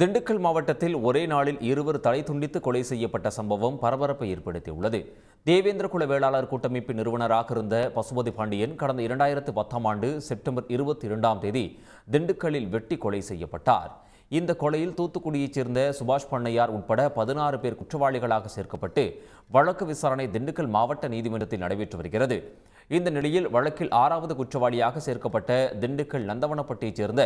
திண்டுக்கல் மாவட்டத்தில் ஒரே நாளில் இருவர் தலை துண்டித்து கொலை செய்யப்பட்ட சம்பவம் பரபரப்பை ஏற்படுத்தியுள்ளது தேவேந்திரகுல வேளாளர் கூட்டமைப்பு நிறுவனராக இருந்த பசுபதி பாண்டியன் கடந்த இரண்டாயிரத்து பத்தாம் ஆண்டு செப்டம்பர் இருபத்தி இரண்டாம் தேதி திண்டுக்கல்லில் வெட்டி கொலை செய்யப்பட்டார் இந்த கொலையில் தூத்துக்குடியைச் சேர்ந்த சுபாஷ் பண்ணையார் உட்பட பதினாறு பேர் குற்றவாளிகளாக சேர்க்கப்பட்டு வழக்கு விசாரணை திண்டுக்கல் மாவட்ட நீதிமன்றத்தில் நடைபெற்று வருகிறது இந்த நிலையில் வழக்கில் ஆறாவது குற்றவாளியாக சேர்க்கப்பட்ட திண்டுக்கல் நந்தவனப்பட்டியைச் சேர்ந்த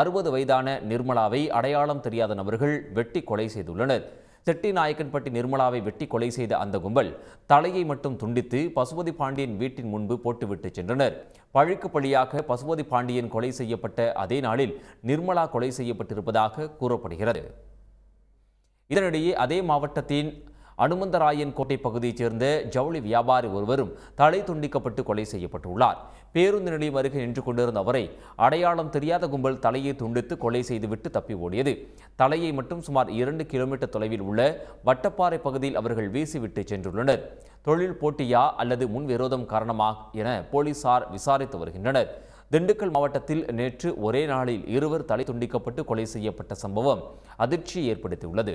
அறுபது வயதான நிர்மலாவை அடையாளம் தெரியாத நபர்கள் வெட்டி கொலை செய்துள்ளனர் செட்டிநாயக்கன்பட்டி நிர்மலாவை வெட்டி கொலை செய்த அந்த கும்பல் தலையை மட்டும் துண்டித்து பசுபதி பாண்டியன் வீட்டின் முன்பு போட்டுவிட்டு சென்றனர் பழுக்கு பழியாக பசுபதி பாண்டியன் கொலை செய்யப்பட்ட அதே நாளில் நிர்மலா கொலை செய்யப்பட்டிருப்பதாக கூறப்படுகிறது இதனிடையே அதே மாவட்டத்தின் அனுமந்தராயன் கோட்டை பகுதியைச் சேர்ந்த ஜவுளி வியாபாரி ஒருவரும் தலை துண்டிக்கப்பட்டு கொலை செய்யப்பட்டுள்ளார் பேருந்து நிலையம் அருகே நின்று கொண்டிருந்த அவரை அடையாளம் தெரியாத கும்பல் தலையை துண்டித்து கொலை செய்துவிட்டு தப்பி ஓடியது தலையை மட்டும் சுமார் இரண்டு கிலோமீட்டர் தொலைவில் உள்ள வட்டப்பாறை பகுதியில் அவர்கள் வீசிவிட்டு சென்றுள்ளனர் தொழில் போட்டியா அல்லது முன்விரோதம் காரணமா என போலீசார் விசாரித்து வருகின்றனர் திண்டுக்கல் மாவட்டத்தில் நேற்று ஒரே நாளில் இருவர் தலை துண்டிக்கப்பட்டு கொலை செய்யப்பட்ட சம்பவம் அதிர்ச்சியை ஏற்படுத்தியுள்ளது